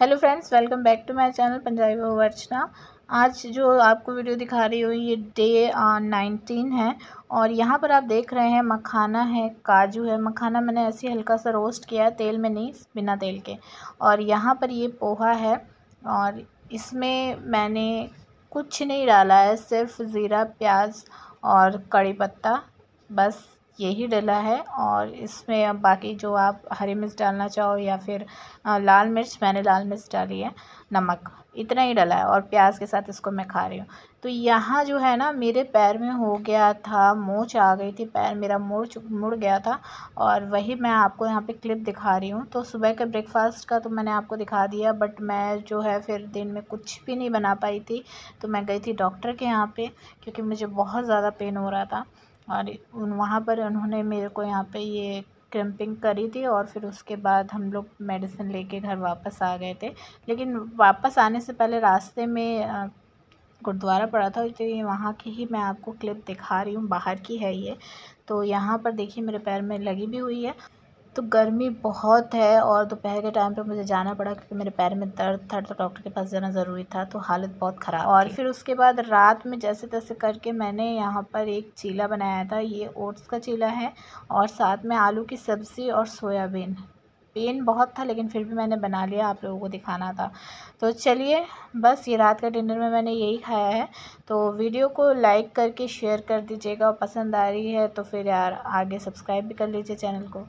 hello friends welcome back to my channel Punjabi बहू अर्चना आज जो आपको वीडियो दिखा रही हूँ ये डे नाइनटीन है और यहाँ पर आप देख रहे हैं मखाना है काजू है मखाना मैंने ऐसे हल्का सा रोस्ट किया है तेल में नहीं बिना तेल के और यहाँ पर ये पोहा है और इसमें मैंने कुछ नहीं डाला है सिर्फ ज़ीरा प्याज और कड़ी पत्ता बस यही डला है और इसमें अब बाकी जो आप हरी मिर्च डालना चाहो या फिर लाल मिर्च मैंने लाल मिर्च डाली है नमक इतना ही डला है और प्याज के साथ इसको मैं खा रही हूँ तो यहाँ जो है ना मेरे पैर में हो गया था मोच आ गई थी पैर मेरा मुड़ मुड़ गया था और वही मैं आपको यहाँ पे क्लिप दिखा रही हूँ तो सुबह के ब्रेकफास्ट का तो मैंने आपको दिखा दिया बट मैं जो है फिर दिन में कुछ भी नहीं बना पाई थी तो मैं गई थी डॉक्टर के यहाँ पर क्योंकि मुझे बहुत ज़्यादा पेन हो रहा था और वहाँ पर उन्होंने मेरे को यहाँ पे ये क्रम्पिंग करी थी और फिर उसके बाद हम लोग मेडिसिन लेके घर वापस आ गए थे लेकिन वापस आने से पहले रास्ते में गुरुद्वारा पड़ा था तो ये वहाँ की ही मैं आपको क्लिप दिखा रही हूँ बाहर की है ये तो यहाँ पर देखिए मेरे पैर में लगी भी हुई है तो गर्मी बहुत है और दोपहर के टाइम पर मुझे जाना पड़ा क्योंकि मेरे पैर में दर्द था तो डॉक्टर के पास जाना ज़रूरी था तो हालत बहुत ख़राब और फिर उसके बाद रात में जैसे तैसे करके मैंने यहाँ पर एक चीला बनाया था ये ओट्स का चीला है और साथ में आलू की सब्ज़ी और सोयाबीन पेन बहुत था लेकिन फिर भी मैंने बना लिया आप लोगों को दिखाना था तो चलिए बस ये रात का डिनर में मैंने यही खाया है तो वीडियो को लाइक करके शेयर कर दीजिएगा पसंद आ रही है तो फिर यार आगे सब्सक्राइब भी कर लीजिए चैनल को